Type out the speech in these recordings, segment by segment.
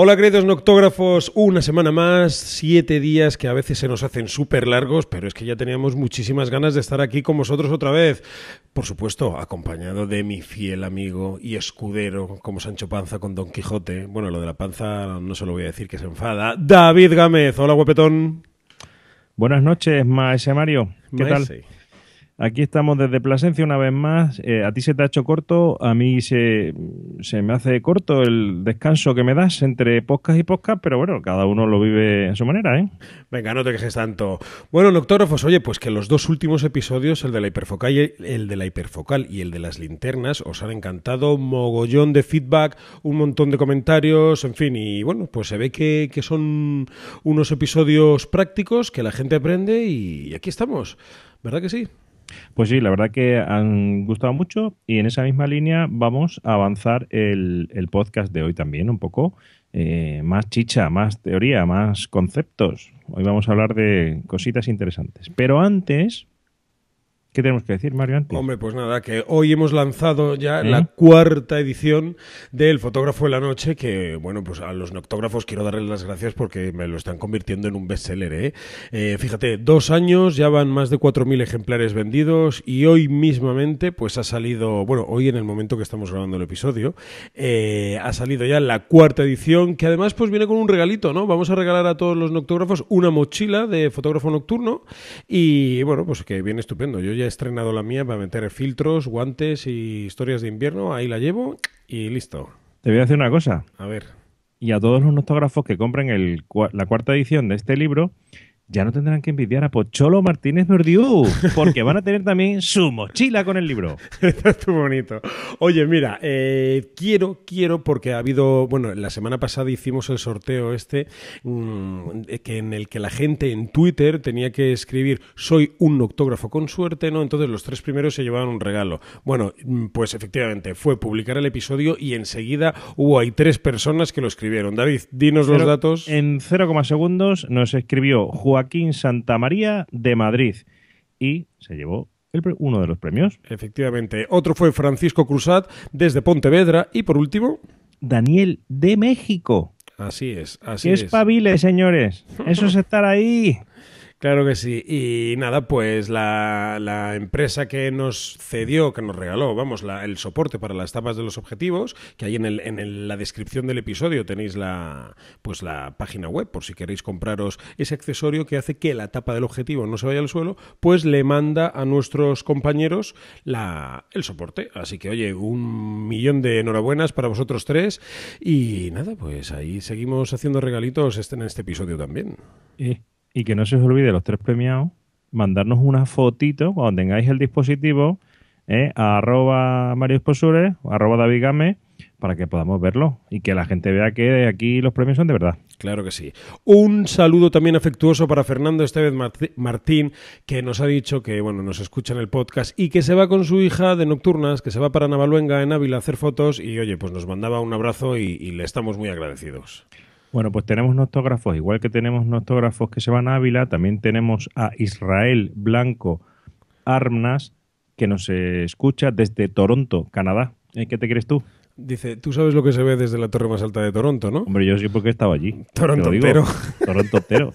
Hola queridos noctógrafos, una semana más, siete días que a veces se nos hacen súper largos, pero es que ya teníamos muchísimas ganas de estar aquí con vosotros otra vez. Por supuesto, acompañado de mi fiel amigo y escudero, como Sancho Panza con Don Quijote. Bueno, lo de la panza no se lo voy a decir que se enfada. David Gámez, hola guapetón. Buenas noches, Maese Mario. ¿Qué tal? Aquí estamos desde Plasencia una vez más. Eh, a ti se te ha hecho corto, a mí se, me hace corto el descanso que me das entre podcast y podcast, pero bueno, cada uno lo vive a su manera, ¿eh? Venga, no te quejes tanto. Bueno, noctógrafos, oye, pues que los dos últimos episodios, el de la hiperfocal y el de la hiperfocal y el de las linternas, os han encantado, mogollón de feedback, un montón de comentarios, en fin, y bueno, pues se ve que son unos episodios prácticos que la gente aprende y aquí estamos, ¿verdad que sí? Pues sí, la verdad que han gustado mucho y en esa misma línea vamos a avanzar el, podcast de hoy también un poco. Eh, más chicha, más teoría, más conceptos. Hoy vamos a hablar de cositas interesantes. Pero antes, tenemos que decir, Mario? Antes? Hombre, pues nada, que hoy hemos lanzado ya ¿Eh? la cuarta edición del Fotógrafo de la Noche, que, bueno, pues a los noctógrafos quiero darles las gracias porque me lo están convirtiendo en un bestseller. ¿eh? eh fíjate, dos años, ya van más de 4.000 ejemplares vendidos y hoy mismamente, pues ha salido, bueno, hoy en el momento que estamos grabando el episodio, eh, ha salido ya la cuarta edición, que además pues viene con un regalito, ¿no? Vamos a regalar a todos los noctógrafos una mochila de fotógrafo nocturno y, bueno, pues que viene estupendo. Yo ya estrenado la mía para meter filtros, guantes y historias de invierno. Ahí la llevo y listo. Te voy a decir una cosa. A ver. Y a todos los nostógrafos que compren la cuarta edición de este libro, ya no tendrán que envidiar a Pocholo Martínez Nordiú, porque van a tener también su mochila con el libro. Esto es bonito. Oye, mira, eh, quiero, quiero, porque ha habido, bueno, la semana pasada hicimos el sorteo este, mm, que en el que la gente en Twitter tenía que escribir, soy un noctógrafo con suerte, ¿no? Entonces los tres primeros se llevaban un regalo. Bueno, mm, pues efectivamente, fue publicar el episodio y enseguida hubo ahí tres personas que lo escribieron. David, dinos los datos. En 0,2 segundos nos escribió Juan Joaquín Santamaría de Madrid y se llevó uno de los premios. Efectivamente. Otro fue Francisco Cruzat desde Pontevedra y por último... Daniel de México. Así es, así es. Espabiles, señores. Eso es estar ahí. Claro que sí. Y nada, pues la, empresa que nos cedió, que nos regaló, vamos, la, el soporte para las tapas de los objetivos, que ahí en, el, en la descripción del episodio tenéis la, pues la página web por si queréis compraros ese accesorio que hace que la tapa del objetivo no se vaya al suelo, pues le manda a nuestros compañeros la, el soporte. Así que, oye, un millón de enhorabuenas para vosotros tres. Y nada, pues ahí seguimos haciendo regalitos este, en este episodio también. Eh, y que no se os olvide los tres premiados, mandarnos una fotito cuando tengáis el dispositivo eh, a arroba Mario Esposure, arroba David para que podamos verlo y que la gente vea que aquí los premios son de verdad. Claro que sí. Un saludo también afectuoso para Fernando Estevez Martín, que nos ha dicho que bueno, nos escucha en el podcast y que se va con su hija de nocturnas, que se va para Navaluenga en Ávila a hacer fotos y oye, pues nos mandaba un abrazo y le estamos muy agradecidos. Bueno, pues tenemos nostógrafos, igual que tenemos nostógrafos que se van a Ávila, también tenemos a Israel Blanco Armas que nos escucha desde Toronto, Canadá. Eh, ¿Qué te crees tú? Dice, tú sabes lo que se ve desde la torre más alta de Toronto, ¿no? Hombre, yo sí porque estaba allí. Toronto entero. Toronto entero.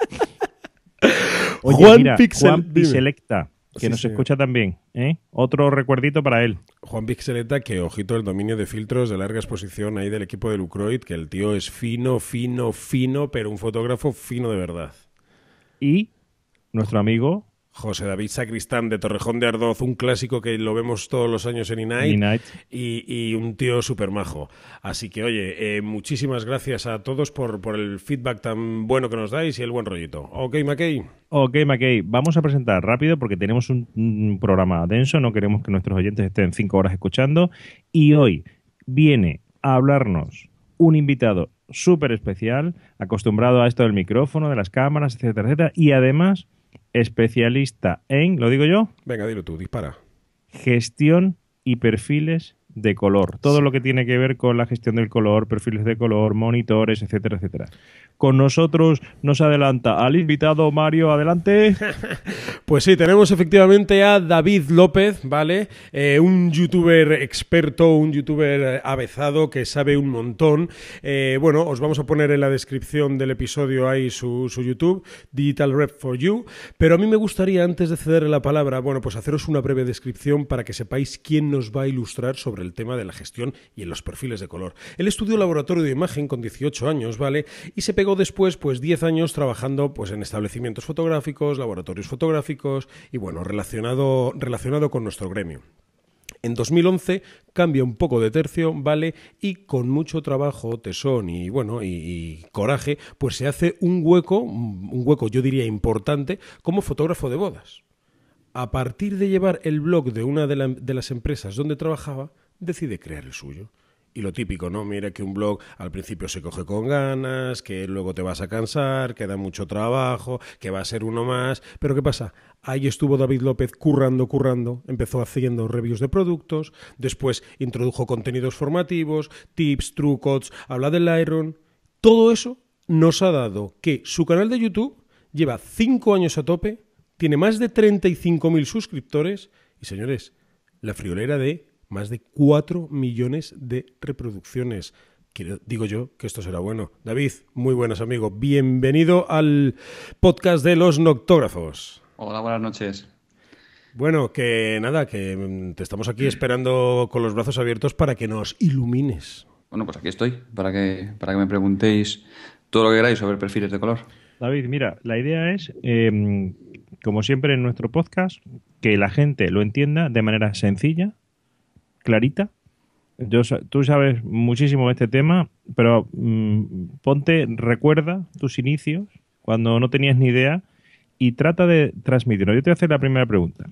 Juan, Juan Pixelecta que nos escucha también. ¿eh? Otro recuerdito para él. Juan Pixeleta, que ojito el dominio de filtros de larga exposición ahí del equipo de Lucroid, que el tío es fino, fino, fino, pero un fotógrafo fino de verdad. Y nuestro amigo José David Sacristán de Torrejón de Ardoz, un clásico que lo vemos todos los años en INAI y, y, un tío súper majo. Así que, oye, eh, muchísimas gracias a todos por, el feedback tan bueno que nos dais y el buen rollito. Ok, Mackey. Ok, Mackey. Vamos a presentar rápido porque tenemos un, un programa denso, no queremos que nuestros oyentes estén cinco horas escuchando. Y hoy viene a hablarnos un invitado súper especial, acostumbrado a esto del micrófono, de las cámaras, etcétera, etcétera, y además especialista en, lo digo yo. Venga, dilo tú, dispara. Gestión y perfiles de color. Todo lo que tiene que ver con la gestión del color, perfiles de color, monitores, etcétera, etcétera. Con nosotros nos adelanta al invitado Mario, adelante. pues sí, tenemos efectivamente a David López, ¿vale? Eh, un youtuber experto, un youtuber avezado que sabe un montón. Eh, bueno, os vamos a poner en la descripción del episodio ahí su, su YouTube, Digital Rep for You. Pero a mí me gustaría, antes de cederle la palabra, bueno, pues haceros una breve descripción para que sepáis quién nos va a ilustrar sobre el tema de la gestión y en los perfiles de color. Él estudió laboratorio de imagen con 18 años, ¿vale? Y se pegó después pues 10 años trabajando pues en establecimientos fotográficos, laboratorios fotográficos y bueno, relacionado, relacionado con nuestro gremio. En 2011 cambia un poco de tercio, ¿vale? Y con mucho trabajo, tesón y bueno, y, coraje, pues se hace un hueco, un hueco yo diría importante, como fotógrafo de bodas. A partir de llevar el blog de una de las empresas donde trabajaba, decide crear el suyo. Y lo típico, ¿no? Mira que un blog al principio se coge con ganas, que luego te vas a cansar, que da mucho trabajo, que va a ser uno más. Pero ¿qué pasa? Ahí estuvo David López currando, currando, empezó haciendo reviews de productos, después introdujo contenidos formativos, tips, trucos, habla del Iron. Todo eso nos ha dado que su canal de YouTube lleva cinco años a tope, tiene más de 35.000 suscriptores y, señores, la friolera de más de 4 millones de reproducciones. digo yo que esto será bueno. David, muy buenas amigos, bienvenido al podcast de los noctógrafos. Hola, buenas noches. Bueno, que nada, que mm, te estamos aquí esperando con los brazos abiertos para que nos ilumines. Bueno, pues aquí estoy, para que, para que me preguntéis todo lo que queráis sobre perfiles de color. David, mira, la idea es, em, como siempre en nuestro podcast, que la gente lo entienda de manera sencilla, clarita. tú sabes muchísimo de este tema, pero mm, ponte, recuerda tus inicios cuando no tenías ni idea y trata de transmitirlo. Yo te voy a hacer la primera pregunta.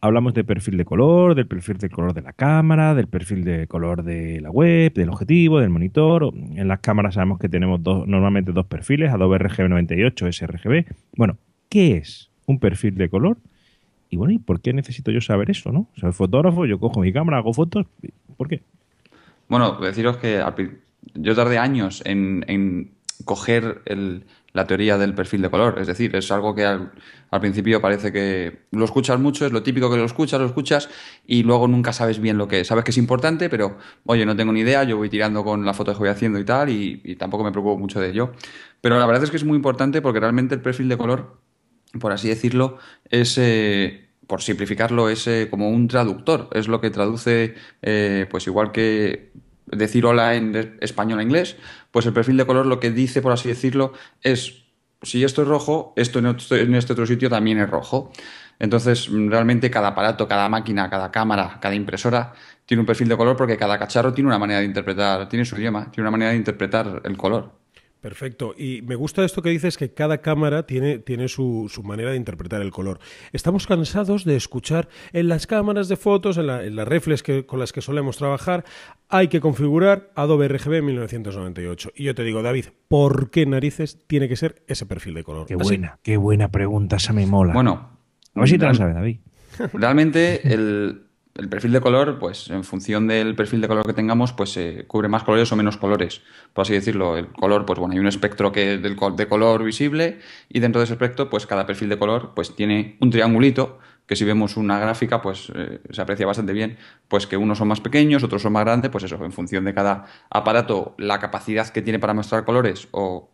Hablamos de perfil de color, del perfil de color de la cámara, del perfil de color de la web, del objetivo, del monitor. En las cámaras sabemos que tenemos dos, normalmente dos perfiles, Adobe RGB 98, sRGB. Bueno, ¿qué es un perfil de color y bueno, ¿y por qué necesito yo saber eso? ¿no? Soy fotógrafo, yo cojo mi cámara, hago fotos. ¿Por qué? Bueno, deciros que yo tardé años en, coger la teoría del perfil de color. Es decir, es algo que al, principio parece que lo escuchas mucho, es lo típico que lo escuchas, lo escuchas y luego nunca sabes bien lo que es. Sabes que es importante, pero oye, no tengo ni idea, yo voy tirando con la foto que voy haciendo y tal y tampoco me preocupo mucho de ello. Pero la verdad es que es muy importante porque realmente el perfil de color por así decirlo, es, por simplificarlo, es como un traductor, es lo que traduce, eh, pues igual que decir hola en español a inglés, pues el perfil de color lo que dice, por así decirlo, es si esto es rojo, esto en, en este otro sitio también es rojo. Entonces, realmente cada aparato, cada máquina, cada cámara, cada impresora tiene un perfil de color porque cada cacharro tiene una manera de interpretar, tiene su idioma, tiene una manera de interpretar el color. Perfecto. Y me gusta esto que dices que cada cámara tiene, su, manera de interpretar el color. Estamos cansados de escuchar en las cámaras de fotos, en, las reflex con las que solemos trabajar, hay que configurar Adobe RGB 1998. Y yo te digo, David, ¿por qué narices tiene que ser ese perfil de color? Qué buena, qué buena pregunta, esa me mola. Bueno, a ver si te la sabes, David. Realmente el, el perfil de color, pues en función del perfil de color que tengamos, pues eh, cubre más colores o menos colores, por así decirlo. El color, pues bueno, hay un espectro que del, de color visible y dentro de ese espectro, pues cada perfil de color, pues tiene un triangulito que si vemos una gráfica, pues eh, se aprecia bastante bien, pues que unos son más pequeños, otros son más grandes, pues eso, en función de cada aparato, la capacidad que tiene para mostrar colores o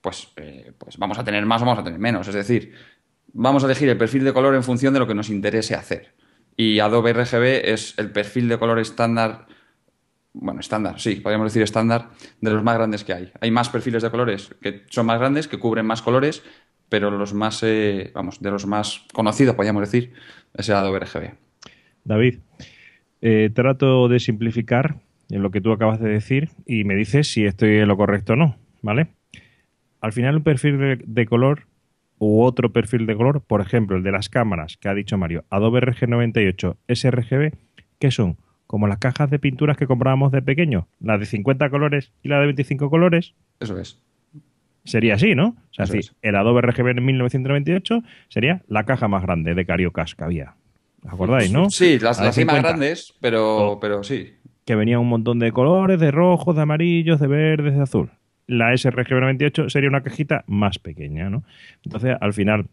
pues, eh, pues vamos a tener más o vamos a tener menos. Es decir, vamos a elegir el perfil de color en función de lo que nos interese hacer. Y Adobe RGB es el perfil de color estándar, bueno, estándar, sí, podríamos decir estándar, de los más grandes que hay. Hay más perfiles de colores que son más grandes, que cubren más colores, pero los más, eh, vamos, de los más conocidos, podríamos decir, es el Adobe RGB. David, eh, trato de simplificar en lo que tú acabas de decir y me dices si estoy en lo correcto o no, ¿vale? Al final un perfil de color u otro perfil de color, por ejemplo, el de las cámaras que ha dicho Mario, Adobe RG98 sRGB, que son como las cajas de pinturas que comprábamos de pequeño, la de 50 colores y la de 25 colores. Eso es. Sería así, ¿no? O sea, así, el Adobe RGB en 1998 sería la caja más grande de cariocas que había. acordáis, no? Sí, las, las más grandes, pero, pero sí. Que venía un montón de colores, de rojos, de amarillos, de verdes, de azul la srgb 28 sería una cajita más pequeña, ¿no? Entonces, al final,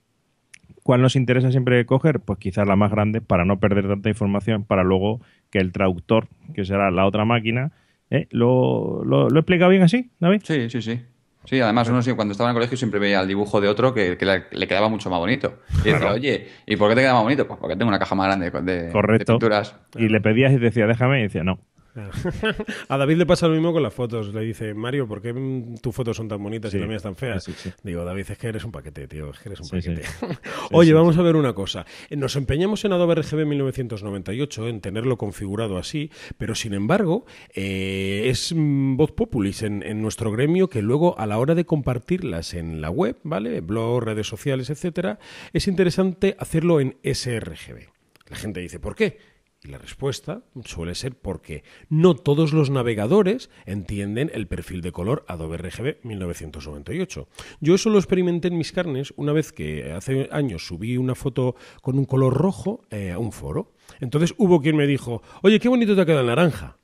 ¿cuál nos interesa siempre coger? Pues quizás la más grande para no perder tanta información, para luego que el traductor, que será la otra máquina, ¿eh? ¿Lo, lo, bien así, David? Sí, sí, sí. Sí, además uno cuando estaba en colegio siempre veía el dibujo de otro que, le quedaba mucho más bonito. Y decía, oye, ¿y por qué te queda más bonito? Pues porque tengo una caja más grande de, Correcto. De pinturas. Y le pedías y decía, déjame, y decía, no. A David le pasa lo mismo con las fotos. Le dice, Mario, ¿por qué tus fotos son tan bonitas y las mías tan feas? Digo, David, es que eres un paquete, tío. Es que eres un paquete. Oye, vamos a ver una cosa. Nos empeñamos en Adobe RGB 1998 en tenerlo configurado así, pero sin embargo, eh, es mm, voz populis en, en, nuestro gremio que luego a la hora de compartirlas en la web, ¿vale? Blog, redes sociales, etcétera, es interesante hacerlo en sRGB. La gente dice, ¿por qué? Y la respuesta suele ser porque no todos los navegadores entienden el perfil de color Adobe RGB 1998. Yo eso lo experimenté en mis carnes una vez que hace años subí una foto con un color rojo eh, a un foro. Entonces hubo quien me dijo, oye, qué bonito te queda el naranja.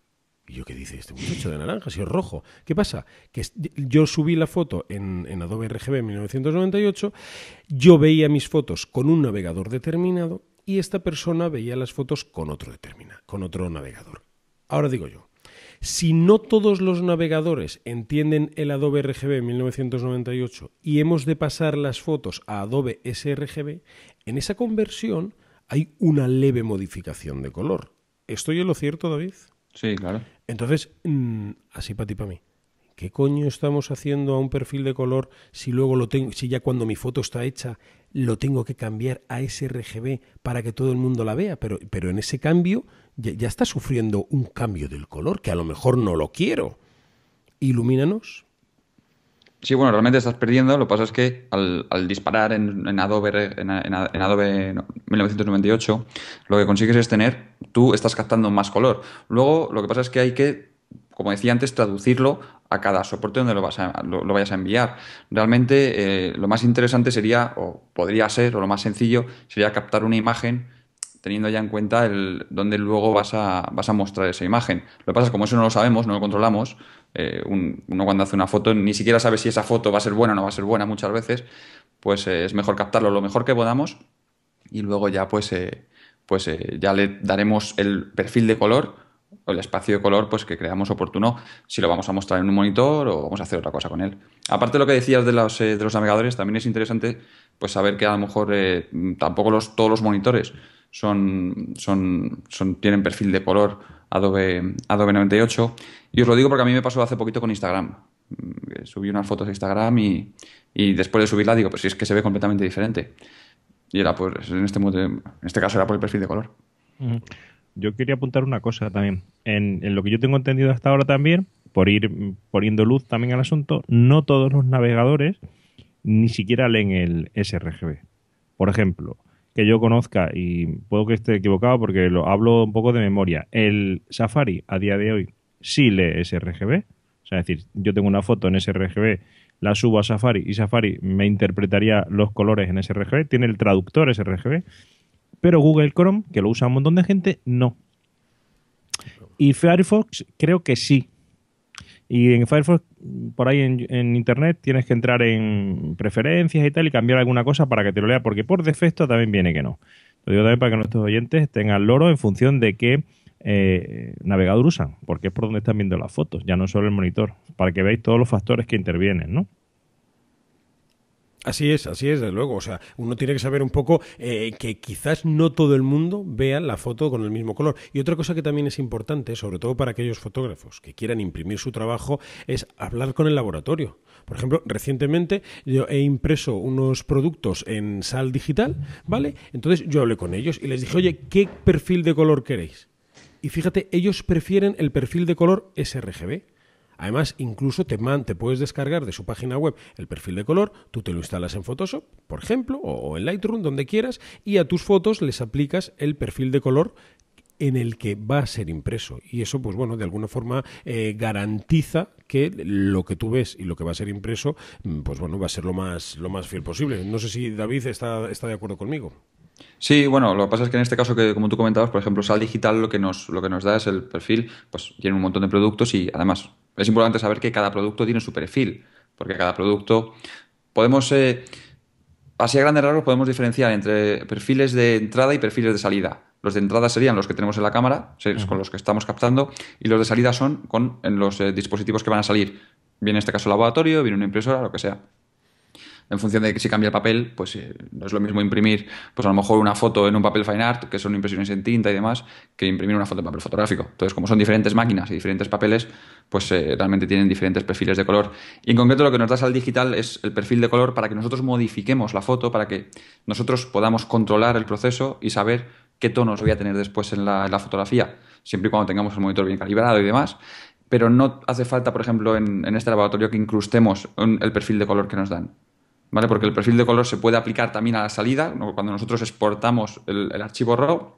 Y yo, ¿qué dice este muchacho de naranja? Si es rojo. ¿Qué pasa? Que yo subí la foto en, Adobe RGB 1998, yo veía mis fotos con un navegador determinado y esta persona veía las fotos con otro con otro navegador. Ahora digo yo, si no todos los navegadores entienden el Adobe RGB 1998 y hemos de pasar las fotos a Adobe sRGB, en esa conversión hay una leve modificación de color. ¿Estoy en lo cierto, David? Sí, claro. Entonces, mm, así para ti, para mí qué coño estamos haciendo a un perfil de color si luego lo tengo, si ya cuando mi foto está hecha lo tengo que cambiar a sRGB para que todo el mundo la vea? Pero, pero en ese cambio ya, ya está sufriendo un cambio del color que a lo mejor no lo quiero. Ilumínanos. Sí, bueno, realmente estás perdiendo. Lo que pasa es que al, disparar en, Adobe, en, en Adobe 1998, lo que consigues es tener, tú estás captando más color. Luego, lo que pasa es que hay que, como decía antes, traducirlo a cada soporte donde lo, vas lo, vayas a enviar. Realmente eh, lo más interesante sería, o podría ser, o lo más sencillo, sería captar una imagen teniendo ya en cuenta el, dónde luego vas a, vas a mostrar esa imagen. Lo que pasa es que como eso no lo sabemos, no lo controlamos, eh, uno cuando hace una foto ni siquiera sabe si esa foto va a ser buena o no va a ser buena muchas veces, pues eh, es mejor captarlo lo mejor que podamos y luego ya pues, pues ya le daremos el perfil de color el espacio de color pues, que creamos oportuno si lo vamos a mostrar en un monitor o vamos a hacer otra cosa con él. Aparte de lo que decías de los, eh, de los navegadores, también es interesante pues, saber que a lo mejor eh, tampoco los, todos los monitores son, son, tienen perfil de color Adobe, Adobe 98. Y os lo digo porque a mí me pasó hace poquito con Instagram. Mm, subí unas fotos de Instagram y, y después de subirla digo, pues si es que se ve completamente diferente. Y era pues, en este, caso era por el perfil de color. Mm yo quería apuntar una cosa también. En, lo que yo tengo entendido hasta ahora también, por ir poniendo luz también al asunto, no todos los navegadores ni siquiera leen el sRGB. Por ejemplo, que yo conozca, y puedo que esté equivocado porque lo hablo un poco de memoria, el Safari a día de hoy sí lee sRGB. O sea, es decir, yo tengo una foto en sRGB, la subo a Safari y Safari me interpretaría los colores en sRGB. Tiene el traductor sRGB pero Google Chrome, que lo usa un montón de gente, no. Y Firefox creo que sí. Y en Firefox, por ahí en, Internet, tienes que entrar en preferencias y tal y cambiar alguna cosa para que te lo lea, porque por defecto también viene que no. Lo digo también para que nuestros oyentes tengan loro en función de qué eh, navegador usan, porque es por donde están viendo las fotos, ya no solo el monitor, para que veáis todos los factores que intervienen, ¿no? Así es, así es, desde luego. O sea, uno tiene que saber un poco eh, que quizás no todo el mundo vea la foto con el mismo color. Y otra cosa que también es importante, sobre todo para aquellos fotógrafos que quieran imprimir su trabajo, es hablar con el laboratorio. Por ejemplo, recientemente yo he impreso unos productos en sal digital, ¿vale? Entonces yo hablé con ellos y les dije, oye, ¿qué perfil de color queréis? Y fíjate, ellos prefieren el perfil de color sRGB. Además, incluso te, man, puedes descargar de su página web el perfil de color, tú te lo instalas en Photoshop, por ejemplo, o en Lightroom, donde quieras, y a tus fotos les aplicas el perfil de color en el que va a ser impreso. Y eso, pues bueno, de alguna forma eh, garantiza que lo que tú ves y lo que va a ser impreso, mm, pues bueno, va a ser lo más, lo más fiel posible. No sé si David está, está de acuerdo conmigo. Sí, bueno, lo que pasa es que en este caso que como tú comentabas, por ejemplo, Sal Digital lo que nos lo que nos da es el perfil, pues tiene un montón de productos y además es importante saber que cada producto tiene su perfil, porque cada producto podemos... Eh, así a grandes rasgos podemos diferenciar entre perfiles de entrada y perfiles de salida. Los de entrada serían los que tenemos en la cámara, con los que estamos captando, y los de salida son con en los eh, dispositivos que van a salir. Viene en este caso el laboratorio, viene una impresora, lo que sea en función de que si cambia el papel, pues eh, no es lo mismo imprimir, pues a lo mejor una foto en un papel fine art, que son impresiones en tinta y demás, que imprimir una foto en papel fotográfico. Entonces, como son diferentes máquinas y diferentes papeles, pues eh, realmente tienen diferentes perfiles de color. Y en concreto lo que nos da al digital es el perfil de color para que nosotros modifiquemos la foto, para que nosotros podamos controlar el proceso y saber qué tonos voy a tener después en la, fotografía, siempre y cuando tengamos el monitor bien calibrado y demás pero no hace falta, por ejemplo, en, este laboratorio que incrustemos el perfil de color que nos dan. ¿vale? Porque el perfil de color se puede aplicar también a la salida. Cuando nosotros exportamos el, archivo RAW,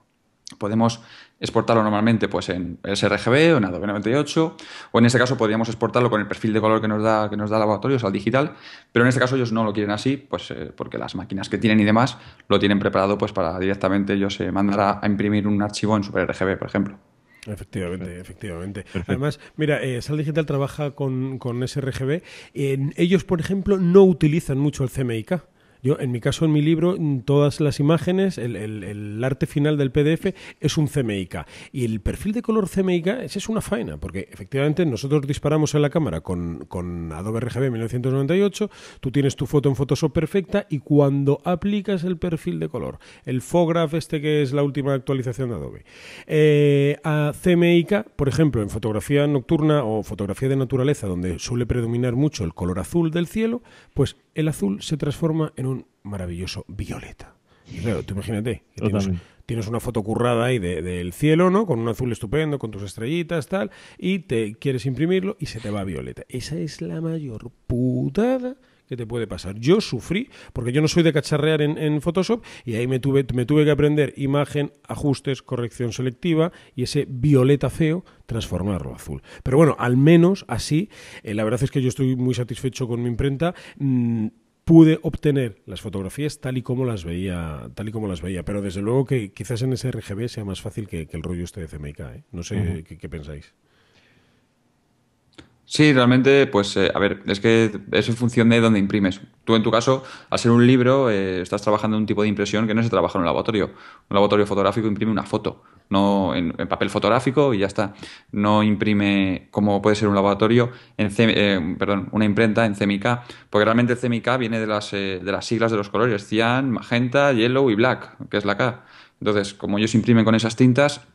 podemos exportarlo normalmente pues, en sRGB o en Adobe 98, o en este caso podríamos exportarlo con el perfil de color que nos da, que nos da el laboratorio, o sea, el digital, pero en este caso ellos no lo quieren así, pues eh, porque las máquinas que tienen y demás lo tienen preparado pues, para directamente ellos se mandar a, imprimir un archivo en RGB por ejemplo. Efectivamente, efectivamente. Además, mira, eh, Sal Digital trabaja con, con SRGB. ellos, por ejemplo, no utilizan mucho el CMYK. Yo, en mi caso, en mi libro, en todas las imágenes, el, arte final del PDF es un CMYK. Y el perfil de color CMYK, ese es una faena, porque efectivamente nosotros disparamos en la cámara con, con Adobe RGB 1998, tú tienes tu foto en Photoshop perfecta y cuando aplicas el perfil de color, el Fograph este que es la última actualización de Adobe, eh, a CMYK, por ejemplo, en fotografía nocturna o fotografía de naturaleza, donde suele predominar mucho el color azul del cielo, pues el azul se transforma en un maravilloso violeta. Y claro, tú imagínate, tienes, una foto currada ahí del cielo, ¿no? Con un azul estupendo, con tus estrellitas, tal, y te quieres imprimirlo y se te va violeta. Esa es la mayor putada ¿Qué te puede pasar. Yo sufrí, porque yo no soy de cacharrear en, Photoshop, y ahí me tuve, me tuve que aprender imagen, ajustes, corrección selectiva y ese violeta feo transformarlo a azul. Pero bueno, al menos así, eh, la verdad es que yo estoy muy satisfecho con mi imprenta. Mm, pude obtener las fotografías tal y como las veía, tal y como las veía. Pero desde luego que quizás en ese RGB sea más fácil que, el rollo este de CMYK. ¿eh? No sé qué pensáis. Sí, realmente, pues, eh, a ver, es que es en función de dónde imprimes. Tú, en tu caso, al ser un libro, eh, estás trabajando en un tipo de impresión que no se trabaja en un laboratorio. Un laboratorio fotográfico imprime una foto, no en, papel fotográfico y ya está. No imprime, como puede ser un laboratorio, en eh, perdón, una imprenta en CMYK, porque realmente el CMYK viene de las, de las siglas de los colores, cian, magenta, yellow y black, que es la K. Entonces, como ellos imprimen con esas tintas,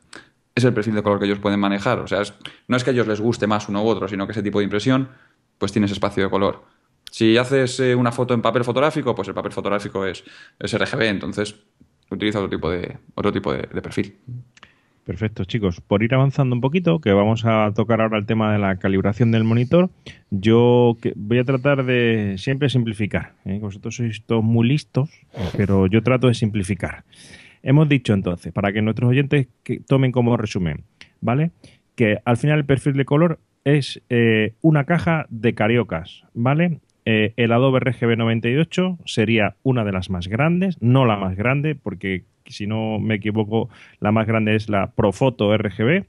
es el perfil de color que ellos pueden manejar. O sea, no es que a ellos les guste más uno u otro, sino que ese tipo de impresión, pues ese espacio de color. Si haces eh, una foto en papel fotográfico, pues el papel fotográfico es, RGB, entonces utiliza otro tipo de, otro tipo de, perfil. Perfecto, chicos. Por ir avanzando un poquito, que vamos a tocar ahora el tema de la calibración del monitor, yo voy a tratar de siempre simplificar. ¿eh? Vosotros sois todos muy listos, pero yo trato de simplificar. Hemos dicho entonces, para que nuestros oyentes tomen como resumen, ¿vale? Que al final el perfil de color es eh, una caja de cariocas, ¿vale? Eh, el Adobe RGB 98 sería una de las más grandes, no la más grande, porque si no me equivoco, la más grande es la Profoto RGB.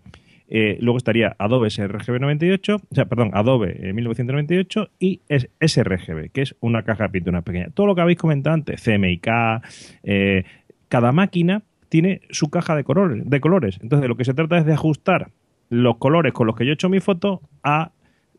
Eh, luego estaría Adobe sRGB 98, o sea, perdón, Adobe 1998 y sRGB, que es una caja de pintura pequeña. Todo lo que habéis comentado antes, CMYK, cada máquina tiene su caja de, colores de colores. Entonces, lo que se trata es de ajustar los colores con los que yo he hecho mi foto a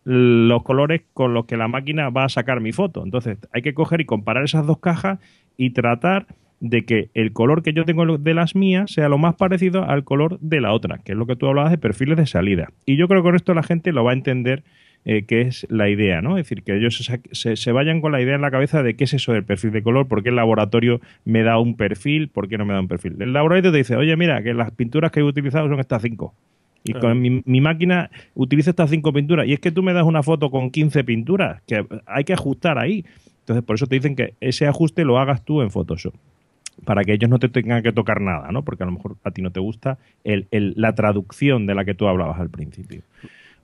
los colores con los que la máquina va a sacar mi foto. Entonces, hay que coger y comparar esas dos cajas y tratar de que el color que yo tengo de las mías sea lo más parecido al color de la otra, que es lo que tú hablabas de perfiles de salida. Y yo creo que con esto la gente lo va a entender eh, que es la idea, ¿no? Es decir, que ellos se, vayan con la idea en la cabeza de qué es eso del perfil de color, por qué el laboratorio me da un perfil, por qué no me da un perfil. El laboratorio te dice, oye, mira, que las pinturas que he utilizado son estas cinco. Y con mi, máquina utiliza estas cinco pinturas. Y es que tú me das una foto con 15 pinturas, que hay que ajustar ahí. Entonces, por eso te dicen que ese ajuste lo hagas tú en Photoshop. Para que ellos no te tengan que tocar nada, ¿no? Porque a lo mejor a ti no te gusta la traducción de la que tú hablabas al principio.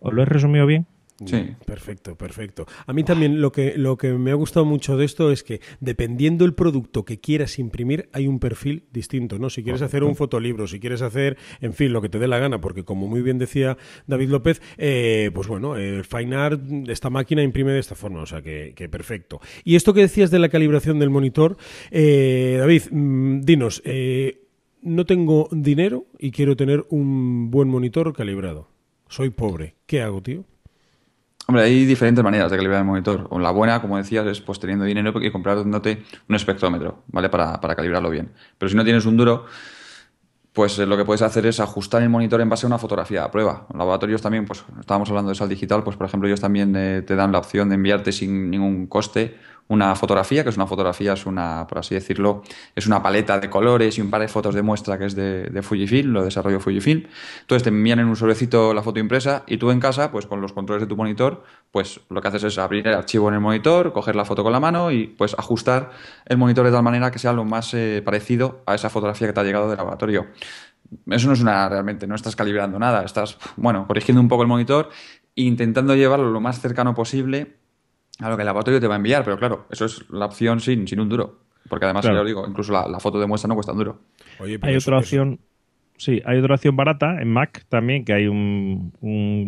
¿Os lo he resumido bien? Sí. Perfecto, perfecto. A mí también lo que, me ha gustado mucho de esto es que dependiendo el producto que quieras imprimir, hay un perfil distinto, ¿no? Si quieres hacer un fotolibro, si quieres hacer, en fin, lo que te dé la gana, porque como muy bien decía David López, eh, pues bueno, el Fine Art, esta máquina imprime de esta forma, o sea que, perfecto. Y esto que decías de la calibración del monitor, eh, David, mm, dinos, eh, no tengo dinero y quiero tener un buen monitor calibrado. Soy pobre. ¿Qué hago, tío? Hombre, hay diferentes maneras de calibrar el monitor. La buena, como decías, es pues teniendo dinero y comprándote un espectrómetro, ¿vale? Para, para calibrarlo bien. Pero si no tienes un duro, pues eh, lo que puedes hacer es ajustar el monitor en base a una fotografía a prueba. En laboratorios también, pues estábamos hablando de sal digital, pues por ejemplo ellos también eh, te dan la opción de enviarte sin ningún coste una fotografía, que es una fotografía, es una, por así decirlo, es una paleta de colores y un par de fotos de muestra que es de, de Fujifilm, lo desarrollo Fujifilm. Entonces te envían en un sobrecito la foto impresa y tú en casa, pues con los controles de tu monitor, pues lo que haces es abrir el archivo en el monitor, coger la foto con la mano y pues ajustar el monitor de tal manera que sea lo más eh, parecido a esa fotografía que te ha llegado del laboratorio. Eso no es una realmente, no estás calibrando nada, estás, bueno, corrigiendo un poco el monitor e intentando llevarlo lo más cercano posible a lo que el laboratorio te va a enviar, pero claro, eso es la opción sin, un duro. Porque además, lo digo, incluso la, foto de muestra no cuesta un duro. hay otra opción. Sí, hay otra opción barata en Mac también, que hay un,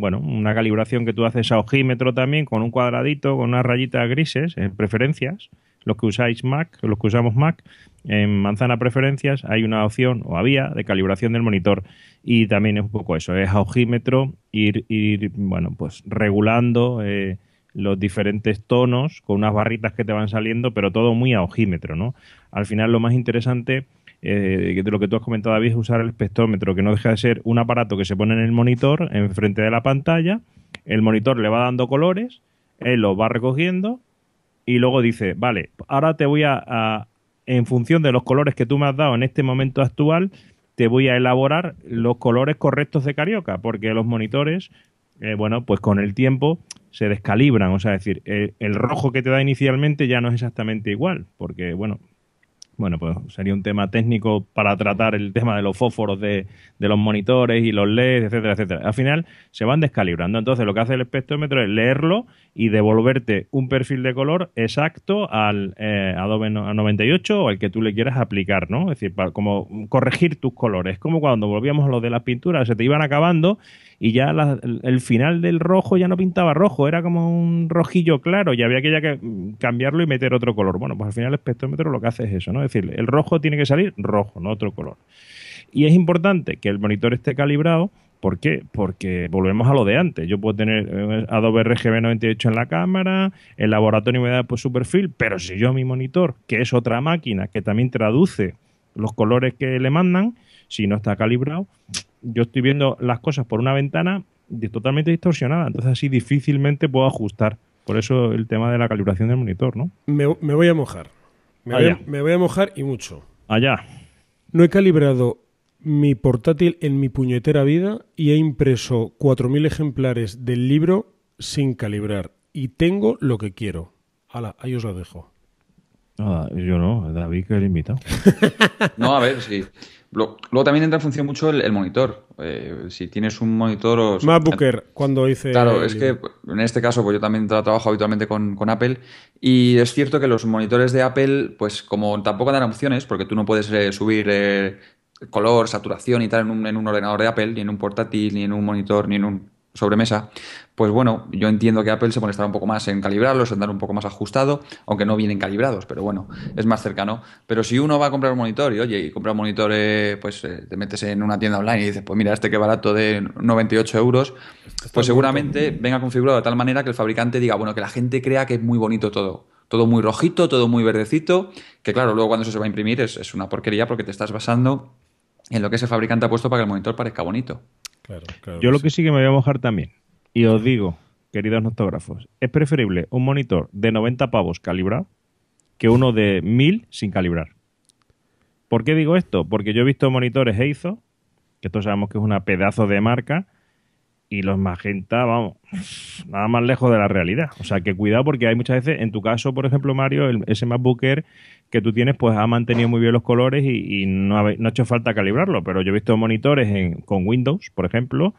bueno, una calibración que tú haces a ojímetro también, con un cuadradito, con unas rayitas grises, en preferencias. Los que usáis Mac, los que usamos Mac, en manzana preferencias hay una opción, o había, de calibración del monitor. Y también es un poco eso, es a ojímetro, ir, ir bueno, pues regulando. Eh, los diferentes tonos con unas barritas que te van saliendo, pero todo muy a ojímetro, ¿no? Al final lo más interesante eh, de lo que tú has comentado, David, es usar el espectrómetro, que no deja de ser un aparato que se pone en el monitor, enfrente de la pantalla, el monitor le va dando colores, él los va recogiendo y luego dice, vale, ahora te voy a, en función de los colores que tú me has dado en este momento actual, te voy a elaborar los colores correctos de Carioca, porque los monitores, eh, bueno, pues con el tiempo se descalibran, o sea, decir, el, rojo que te da inicialmente ya no es exactamente igual, porque bueno, bueno, pues sería un tema técnico para tratar el tema de los fósforos de, los monitores y los LEDs, etcétera, etcétera. Al final se van descalibrando, entonces lo que hace el espectrómetro es leerlo y devolverte un perfil de color exacto al eh, Adobe 98 o al que tú le quieras aplicar, ¿no? Es decir, para, como corregir tus colores, como cuando volvíamos a lo de las pinturas, se te iban acabando y ya el final del rojo ya no pintaba rojo, era como un rojillo claro y había que ya que cambiarlo y meter otro color. Bueno, pues al final el espectrómetro lo que hace es eso, ¿no? Es decir, el rojo tiene que salir rojo, no otro color. Y es importante que el monitor esté calibrado. ¿Por qué? Porque volvemos a lo de antes. Yo puedo tener eh, Adobe RGB 98 en la cámara, el laboratorio me da pues, su perfil, pero si yo mi monitor, que es otra máquina que también traduce los colores que le mandan, si no está calibrado, yo estoy viendo las cosas por una ventana totalmente distorsionada, entonces así difícilmente puedo ajustar. Por eso el tema de la calibración del monitor, ¿no? Me, voy a mojar. Me voy a, mojar y mucho. Allá. No he calibrado mi portátil en mi puñetera vida y he impreso 4.000 ejemplares del libro sin calibrar. Y tengo lo que quiero. Hala, ahí os lo dejo. Nada, yo no, David que lo invitado. no, a ver, sí. Luego, también entra en función mucho el, monitor. Eh, si tienes un monitor. O, MacBooker, cuando hice. Claro, es que en este caso, pues yo también trabajo habitualmente con, Apple. Y es cierto que los monitores de Apple, pues como tampoco dan opciones, porque tú no puedes eh, subir eh, color, saturación y tal en un, en un ordenador de Apple, ni en un portátil, ni en un monitor, ni en un sobremesa, pues bueno, yo entiendo que Apple se molestará un poco más en calibrarlos, en dar un poco más ajustado, aunque no vienen calibrados, pero bueno, es más cercano. Pero si uno va a comprar un monitor y oye, y compra un monitor, eh, pues eh, te metes en una tienda online y dices, pues mira, este que barato de 98 euros, pues seguramente venga configurado de tal manera que el fabricante diga, bueno, que la gente crea que es muy bonito todo. Todo muy rojito, todo muy verdecito, que claro, luego cuando eso se va a imprimir es una porquería porque te estás basando en lo que ese fabricante ha puesto para que el monitor parezca bonito. Yo lo que sí. que me voy a mojar también, y os digo, queridos notógrafos es preferible un monitor de 90 pavos calibrado que uno de 1000 sin calibrar. ¿Por qué digo esto? Porque yo he visto monitores Eizo, que todos sabemos que es una pedazo de marca, y los magenta, vamos, nada más lejos de la realidad. O sea, que cuidado porque hay muchas veces, en tu caso, por ejemplo, Mario, el, ese MacBooker que tú tienes, pues ha mantenido muy bien los colores y, no, ha, no, hecho falta calibrarlo. Pero yo he visto monitores con Windows, por ejemplo,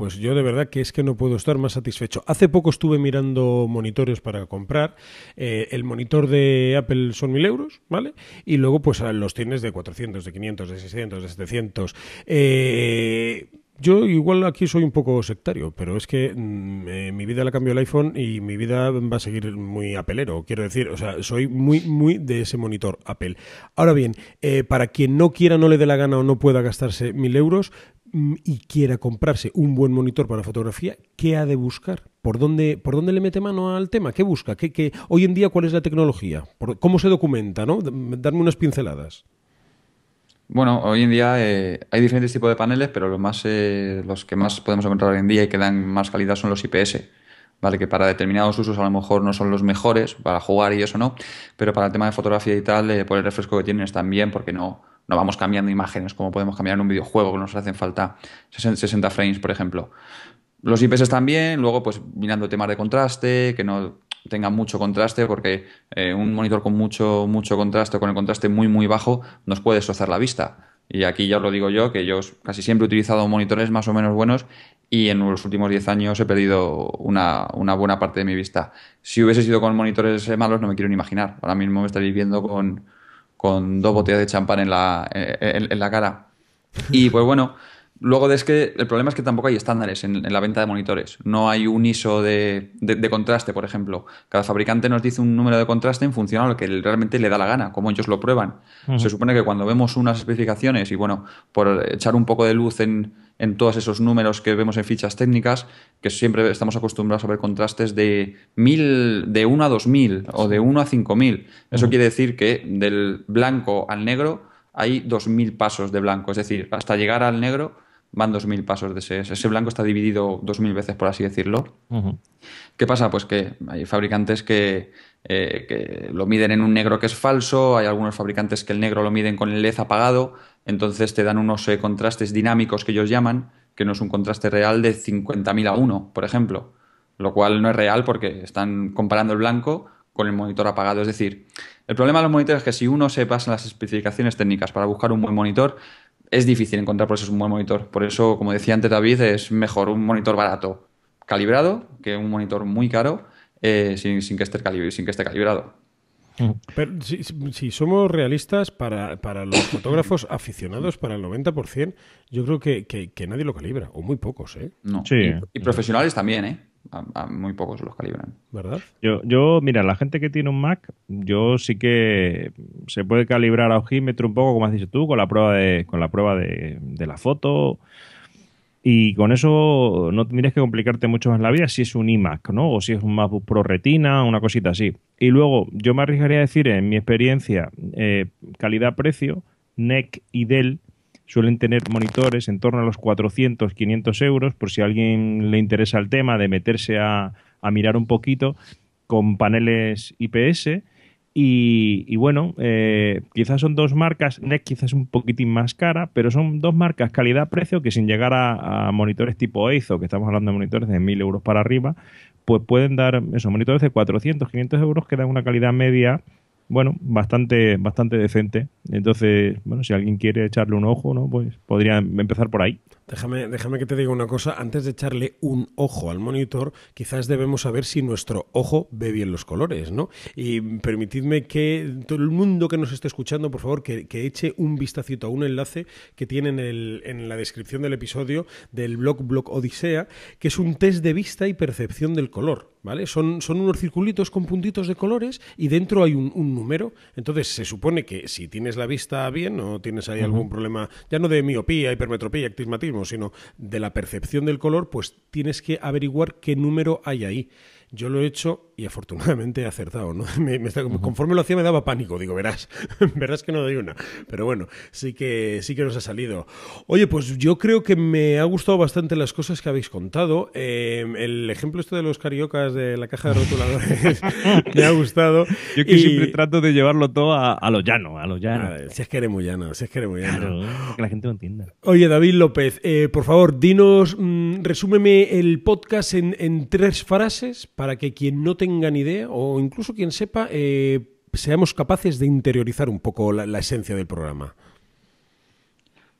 pues yo de verdad que es que no puedo estar más satisfecho. Hace poco estuve mirando monitores para comprar. Eh, el monitor de Apple son 1000 euros, ¿vale? Y luego pues ah, los tienes de 400, de 500, de 600, de 700. Eh, yo igual aquí soy un poco sectario, pero es que mm, eh, mi vida la cambió el iPhone y mi vida va a seguir muy apelero. Quiero decir, o sea, soy muy, muy de ese monitor Apple. Ahora bien, para quien no quiera, no le dé la gana o no pueda gastarse mil euros, Mm, y quiera comprarse un buen monitor para fotografía, ¿qué ha de buscar? ¿Por dónde, por dónde le mete mano al tema? ¿Qué busca? ¿Qué, hoy en día, ¿cuál es la tecnología? ¿Cómo se documenta? ¿no? Darme unas pinceladas. Bueno, hoy en día eh, hay diferentes tipos de paneles, pero los, más, eh, los que más podemos encontrar hoy en día y que dan más calidad son los IPS. ¿vale? Que para determinados usos a lo mejor no son los mejores, para jugar y eso no, pero para el tema de fotografía y tal, eh, por el refresco que tienen están bien porque no, no vamos cambiando imágenes como podemos cambiar en un videojuego, que nos hacen falta 60 frames, por ejemplo. Los IPS también, luego pues mirando temas de contraste, que no tengan mucho contraste, porque eh, un monitor con mucho, mucho contraste con el contraste muy, muy bajo nos puede sozar la vista. Y aquí ya os lo digo yo, que yo casi siempre he utilizado monitores más o menos buenos y en los últimos 10 años he perdido una, una, buena parte de mi vista. Si hubiese sido con monitores eh, malos, no me quiero ni imaginar. Ahora mismo me estaréis viendo con, con dos botellas de champán en la, eh, en, la cara. Y pues bueno, luego es que el problema es que tampoco hay estándares en, la venta de monitores. No hay un ISO de, contraste, por ejemplo. Cada fabricante nos dice un número de contraste en función a lo que realmente le da la gana, como ellos lo prueban. Se supone que cuando vemos unas especificaciones y bueno, por echar un poco de luz en en todos esos números que vemos en fichas técnicas, que siempre estamos acostumbrados a ver contrastes de, mil, de 1 a 2000 o de 1 a 5000. Eso quiere decir que del blanco al negro hay 2000 pasos de blanco, es decir, hasta llegar al negro van 2000 pasos de ese. Ese blanco está dividido 2000 veces, por así decirlo. ¿Qué pasa? Pues que hay fabricantes que, eh, que, lo miden en un negro que es falso, hay algunos fabricantes que el negro lo miden con el LED apagado, entonces te dan unos eh, contrastes dinámicos que ellos llaman, que no es un contraste real de 50.000 a 1, por ejemplo, lo cual no es real porque están comparando el blanco con el monitor apagado. Es decir, el problema de los monitores es que si uno se pasa las especificaciones técnicas para buscar un buen monitor, es difícil encontrar por eso un buen monitor. Por eso, como decía antes David, es mejor un monitor barato calibrado que un monitor muy caro eh, sin, que esté sin que esté calibrado. Mm. Pero si, somos realistas, para, para, los fotógrafos aficionados, para el 90%, yo creo que, nadie lo calibra, o muy pocos, ¿eh? No. Y, profesionales también, ¿eh? muy pocos los calibran. ¿Verdad? Yo, yo, mira, la gente que tiene un Mac, yo sí que se puede calibrar a ojímetro un poco, como has dicho tú, con la prueba de, con la prueba de, de la foto, y con eso no tendrías que complicarte mucho más la vida si es un iMac, ¿no? O si es un MacBook Pro Retina, una cosita así. Y luego, yo me arriesgaría a decir, en mi experiencia, eh, calidad-precio, NEC y Dell suelen tener monitores en torno a los 400, 500 euros, por si a alguien le interesa el tema de meterse a, a mirar un poquito, con paneles IPS y, bueno, eh, quizás son dos marcas, NEC quizás un poquitín más cara, pero son dos marcas calidad-precio que sin llegar a, monitores tipo EIZO, que estamos hablando de monitores de 1.000 euros para arriba, pues pueden dar esos monitores de 400, 500 euros que dan una calidad media bueno, bastante, bastante decente. Entonces, bueno, si alguien quiere echarle un ojo, ¿no? Pues podría empezar por ahí. Déjame, déjame que te diga una cosa. Antes de echarle un ojo al monitor, quizás debemos saber si nuestro ojo ve bien los colores, ¿no? Y permitidme que todo el mundo que nos esté escuchando, por favor, que, eche un vistacito a un enlace que tiene en, la descripción del episodio del blog Blog Odisea, que es un test de vista y percepción del color. ¿Vale? Son, son unos circulitos con puntitos de colores y dentro hay un, número. Entonces se supone que si tienes la vista bien o tienes ahí algún problema, ya no de miopía, hipermetropía, actismatismo, sino de la percepción del color, pues tienes que averiguar qué número hay ahí. Yo lo he hecho y afortunadamente he acertado, ¿no? conforme lo hacía me daba pánico, digo, verás, verás que no doy una. Pero bueno, sí que, sí que nos ha salido. Oye, pues yo creo que me ha gustado bastante las cosas que habéis contado. Eh, el ejemplo este de los cariocas de la caja de rotuladores me ha gustado. Yo siempre trato de llevarlo todo a, lo llano, a lo ah, llano. si es que eres muy llano, si es que eres muy llano. que la gente lo entienda. Oye, David López, eh, por favor, dinos, mm, resúmeme el podcast en, en tres frases para que quien no tenga tengan idea o incluso quien sepa, eh, seamos capaces de interiorizar un poco la, esencia del programa?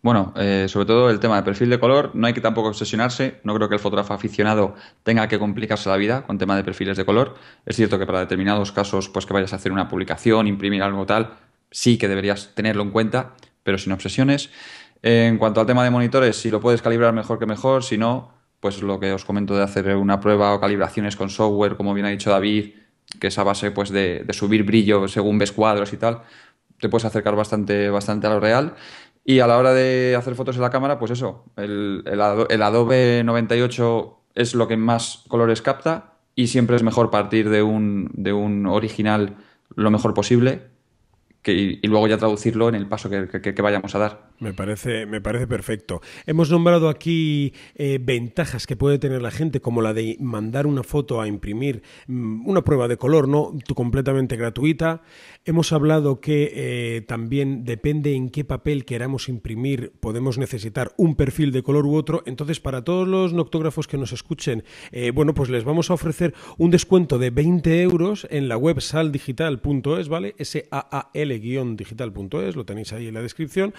Bueno, eh, sobre todo el tema de perfil de color, no hay que tampoco obsesionarse, no creo que el fotógrafo aficionado tenga que complicarse la vida con tema de perfiles de color. Es cierto que para determinados casos, pues que vayas a hacer una publicación, imprimir algo tal, sí que deberías tenerlo en cuenta, pero sin obsesiones. En cuanto al tema de monitores, si lo puedes calibrar mejor que mejor, si no, pues lo que os comento de hacer una prueba o calibraciones con software, como bien ha dicho David, que es a base pues, de, subir brillo según ves cuadros y tal, te puedes acercar bastante, bastante a lo real. Y a la hora de hacer fotos en la cámara, pues eso, el, Adobe 98 es lo que más colores capta y siempre es mejor partir de un, de un original lo mejor posible y, luego ya traducirlo en el paso que vayamos a dar. Me parece, me parece perfecto. Hemos nombrado aquí eh, ventajas que puede tener la gente, como la de mandar una foto a imprimir, mm, una prueba de color, ¿no? Completamente gratuita. Hemos hablado que eh, también depende en qué papel queramos imprimir, podemos necesitar un perfil de color u otro. Entonces, para todos los noctógrafos que nos escuchen, eh, bueno, pues les vamos a ofrecer un descuento de 20 euros en la web saldigital.es, ¿vale? S-A-A-L-digital.es, lo tenéis ahí en la descripción.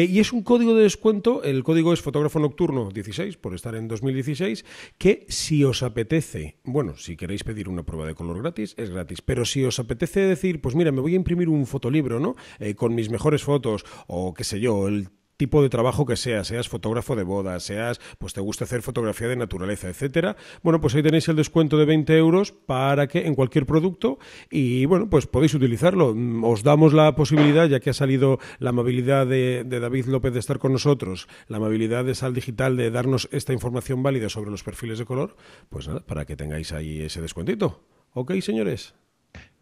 Eh, y es un código de descuento, el código es fotógrafo nocturno 16, por estar en 2016, que si os apetece, bueno, si queréis pedir una prueba de color gratis, es gratis, pero si os apetece decir, pues mira, me voy a imprimir un fotolibro, ¿no? Eh, con mis mejores fotos, o qué sé yo, el tipo de trabajo que sea, seas fotógrafo de boda, seas, pues te gusta hacer fotografía de naturaleza, etcétera, bueno, pues ahí tenéis el descuento de 20 euros para que en cualquier producto y bueno, pues podéis utilizarlo. Mm, os damos la posibilidad, ya que ha salido la amabilidad de, de David López de estar con nosotros, la amabilidad de Sal Digital de darnos esta información válida sobre los perfiles de color, pues nada, para que tengáis ahí ese descuentito. ¿Ok, señores?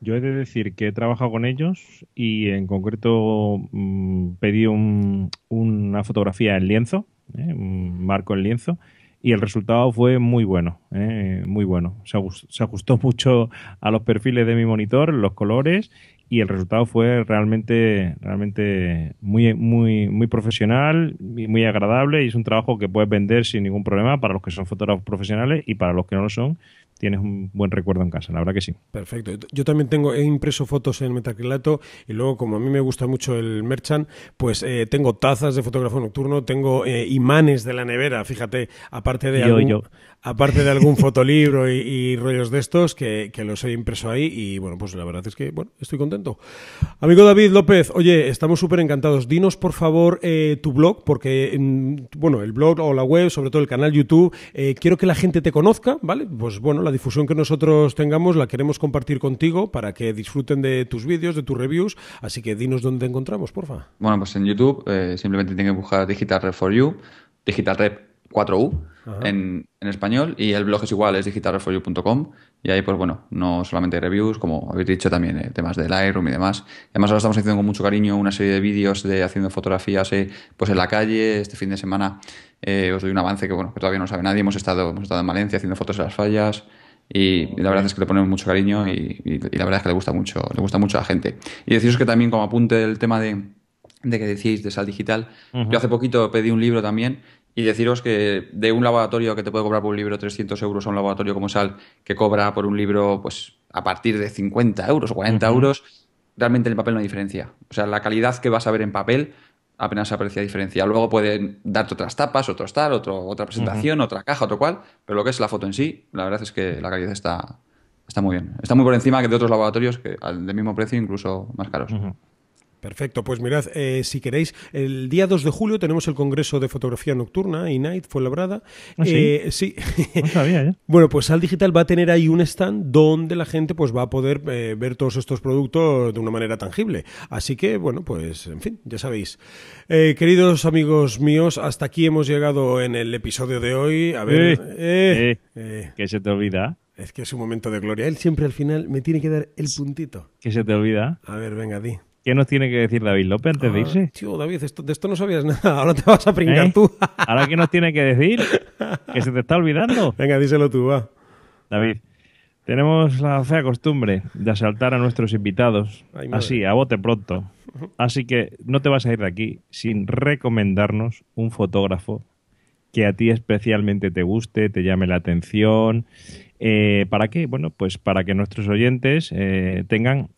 Yo he de decir que he trabajado con ellos y en concreto mm, pedí una fotografía en lienzo, ¿eh? un marco en lienzo, y el resultado fue muy bueno, ¿eh? muy bueno. Se, ajustó mucho a los perfiles de mi monitor, los colores, y el resultado fue realmente, realmente muy, muy, muy profesional, y muy agradable, y es un trabajo que puedes vender sin ningún problema para los que son fotógrafos profesionales y para los que no lo son, tienes un buen recuerdo en casa, la verdad que sí. Perfecto. Yo también tengo, he impreso fotos en metacrilato y luego, como a mí me gusta mucho el merchant, pues eh, tengo tazas de fotógrafo nocturno, tengo eh, imanes de la nevera, fíjate, aparte de, yo, aparte de algún fotolibro y, rollos de estos que, los he impreso ahí y bueno, pues la verdad es que bueno, estoy contento. Amigo David López, oye, estamos súper encantados. Dinos por favor eh, tu blog, porque mm, bueno, el blog o la web, sobre todo el canal YouTube, eh, quiero que la gente te conozca, ¿vale? Pues bueno, la difusión que nosotros tengamos la queremos compartir contigo para que disfruten de tus vídeos, de tus reviews, así que dinos dónde te encontramos, porfa. Bueno, pues en YouTube eh, simplemente tienen que buscar Digital Rep for You, Digital Rep... 4U en, en, español y el blog es igual, es digitalforyou.com y ahí pues bueno, no solamente reviews, como habéis dicho también, eh, temas de Lightroom y demás. Además ahora estamos haciendo con mucho cariño una serie de vídeos de haciendo fotografías eh, pues en la calle, este fin de semana eh, os doy un avance que bueno, que todavía no sabe nadie, hemos estado, hemos estado en Valencia haciendo fotos de las fallas, y la verdad es que le ponemos mucho cariño y, la verdad es que le gusta mucho, le gusta mucho a la gente. Y deciros que también como apunte el tema de, de que decís de sal digital, yo hace poquito pedí un libro también y deciros que de un laboratorio que te puede cobrar por un libro 300 euros a un laboratorio como Sal, que cobra por un libro pues a partir de 50 euros o 40 euros, realmente el papel no hay diferencia. O sea, la calidad que vas a ver en papel apenas aprecia diferencia. Luego pueden darte otras tapas, otro tal, otra presentación, otra caja, otro cual, pero lo que es la foto en sí, la verdad es que la calidad está, está muy bien. Está muy por encima que de otros laboratorios que al del mismo precio, incluso más caros. Perfecto, pues mirad, eh, si queréis, el día 2 de julio tenemos el Congreso de Fotografía Nocturna, y night fue sí? Eh, sí. No ¿eh? bueno, pues Al Digital va a tener ahí un stand donde la gente pues va a poder ver todos estos productos de una manera tangible. Así que, bueno, pues en fin, ya sabéis. queridos amigos míos, hasta aquí hemos llegado en el episodio de hoy. A ver... ¿Qué se te olvida? Es que es un momento de gloria. Él siempre al final me tiene que dar el puntito. ¿Qué se te olvida? A ver, venga, di. ¿Qué nos tiene que decir David López antes de ah, irse? Tío, David, de esto no sabías nada. Ahora te vas a pringar ¿Eh? tú. ¿Ahora qué nos tiene que decir? Que se te está olvidando. Venga, díselo tú, va. David, tenemos la fea costumbre de asaltar a nuestros invitados así, a bote pronto. Así que no te vas a ir de aquí sin recomendarnos un fotógrafo que a ti especialmente te guste, te llame la atención. Eh, ¿Para qué? Bueno, pues para que nuestros oyentes eh, tengan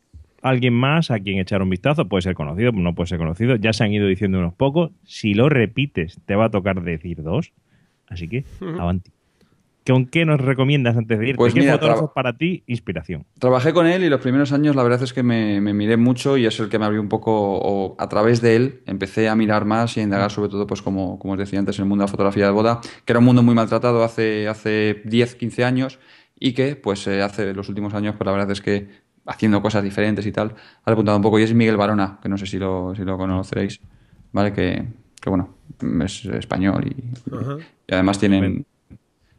alguien más a quien echar un vistazo, puede ser conocido, no puede ser conocido, ya se han ido diciendo unos pocos, si lo repites te va a tocar decir dos, así que avanti. ¿Con qué nos recomiendas antes de ir? Pues ¿Qué fotógrafos para ti inspiración? Trabajé con él y los primeros años la verdad es que me, miré mucho y es el que me abrió un poco, o a través de él empecé a mirar más y a indagar sobre todo, pues como, os decía antes, en el mundo de la fotografía de boda, que era un mundo muy maltratado hace, hace 10, 15 años y que pues eh, hace los últimos años pues la verdad es que haciendo cosas diferentes y tal, ha apuntado un poco. Y es Miguel Barona, que no sé si lo, si conoceréis, ¿vale? Que, bueno, es español y, además tienen,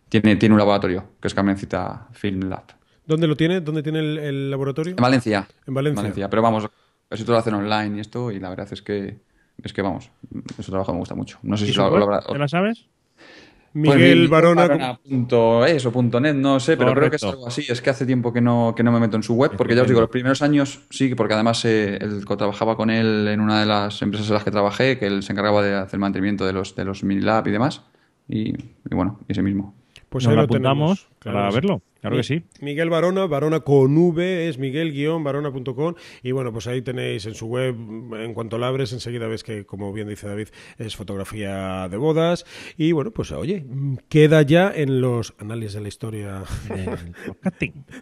tiene, tiene un laboratorio, que es Carmencita Film Lab. ¿Dónde lo tiene? ¿Dónde tiene el, laboratorio? En Valencia. En Valencia. Pero vamos, si lo hacen online y esto, y la verdad es que, es que vamos, ese trabajo me gusta mucho. No sé si lo, ¿Te la sabes? Pues Miguel punto .net, no sé, pero creo que es algo así. Es que hace tiempo que no, que no me meto en su web, porque ya os digo, los primeros años sí, porque además eh, él, trabajaba con él en una de las empresas en las que trabajé, que él se encargaba de hacer mantenimiento de los, de los Minilab y demás. Y, y bueno, ese mismo. Pues ahora ahí lo para verlo. Claro que sí. Miguel Barona, Barona con V, es miguel-barona.com y bueno, pues ahí tenéis en su web, en cuanto la abres, enseguida ves que, como bien dice David, es fotografía de bodas y bueno, pues oye, queda ya en los análisis de la historia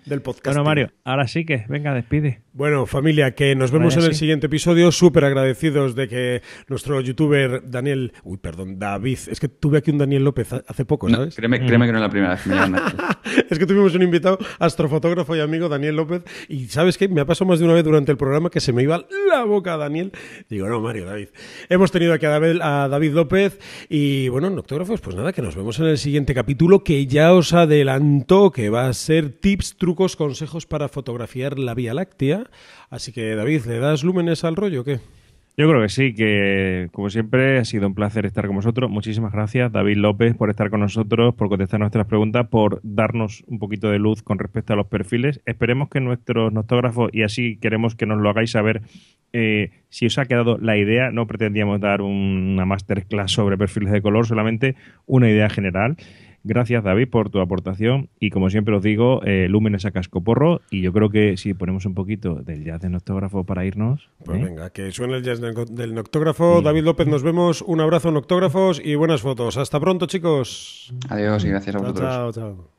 del podcast. Bueno, Mario, ahora sí que, venga, despide. Bueno, familia, que nos vemos en el siguiente episodio, súper agradecidos de que nuestro youtuber Daniel, uy, perdón, David, es que tuve aquí un Daniel López hace poco, ¿sabes? No, créeme, mm. que no es la primera vez es que tuvimos un invitado, astrofotógrafo y amigo Daniel López. Y sabes qué, me ha pasado más de una vez durante el programa que se me iba la boca Daniel. Digo, no, Mario, David. Hemos tenido aquí a David, a David López. Y bueno, noctógrafos, pues nada, que nos vemos en el siguiente capítulo que ya os adelantó que va a ser tips, trucos, consejos para fotografiar la Vía Láctea. Así que, David, ¿le das lúmenes al rollo o qué? Yo creo que sí, que como siempre ha sido un placer estar con vosotros. Muchísimas gracias, David López, por estar con nosotros, por contestar nuestras preguntas, por darnos un poquito de luz con respecto a los perfiles. Esperemos que nuestros noctógrafos, y así queremos que nos lo hagáis saber, eh, si os ha quedado la idea, no pretendíamos dar una masterclass sobre perfiles de color, solamente una idea general. Gracias, David, por tu aportación. Y como siempre os digo, eh, Lúmenes a cascoporro. Y yo creo que si ponemos un poquito del jazz del noctógrafo para irnos. Pues ¿eh? venga, que suene el jazz del noctógrafo. David López, nos vemos. Un abrazo, noctógrafos, y buenas fotos. Hasta pronto, chicos. Adiós y gracias a vosotros. Chao, chao.